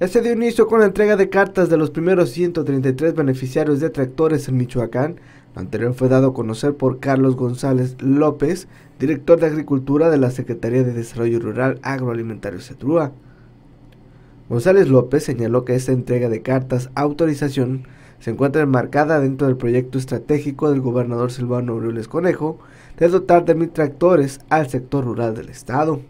Este dio inicio con la entrega de cartas de los primeros 133 beneficiarios de tractores en Michoacán. Lo anterior fue dado a conocer por Carlos González López, director de Agricultura de la Secretaría de Desarrollo Rural Agroalimentario Cetrúa. González López señaló que esta entrega de cartas autorización se encuentra enmarcada dentro del proyecto estratégico del gobernador Silvano Aureoles Conejo de dotar de mil tractores al sector rural del estado.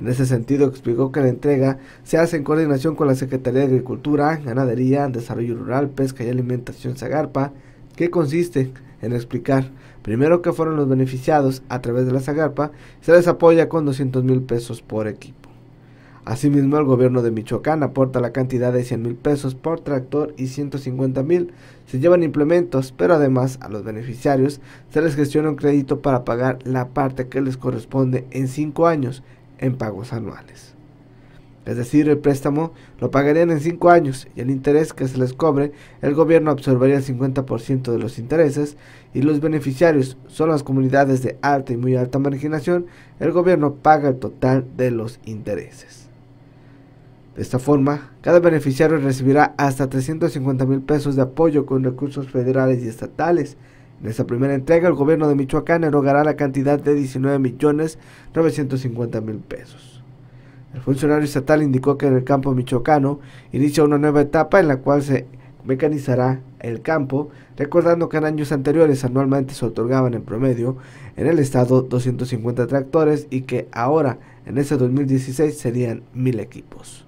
En ese sentido, explicó que la entrega se hace en coordinación con la Secretaría de Agricultura, Ganadería, Desarrollo Rural, Pesca y Alimentación Zagarpa, que consiste en explicar primero que fueron los beneficiados a través de la Zagarpa, se les apoya con 200 mil pesos por equipo. Asimismo, el gobierno de Michoacán aporta la cantidad de 100 mil pesos por tractor y 150 mil se llevan implementos, pero además a los beneficiarios se les gestiona un crédito para pagar la parte que les corresponde en 5 años en pagos anuales. Es decir, el préstamo lo pagarían en 5 años y el interés que se les cobre, el gobierno absorbería el 50% de los intereses y los beneficiarios son las comunidades de alta y muy alta marginación, el gobierno paga el total de los intereses. De esta forma, cada beneficiario recibirá hasta 350 mil pesos de apoyo con recursos federales y estatales, en esta primera entrega, el gobierno de Michoacán erogará la cantidad de 19 millones pesos. El funcionario estatal indicó que en el campo michoacano inicia una nueva etapa en la cual se mecanizará el campo, recordando que en años anteriores anualmente se otorgaban en promedio en el estado 250 tractores y que ahora en ese 2016 serían 1000 equipos.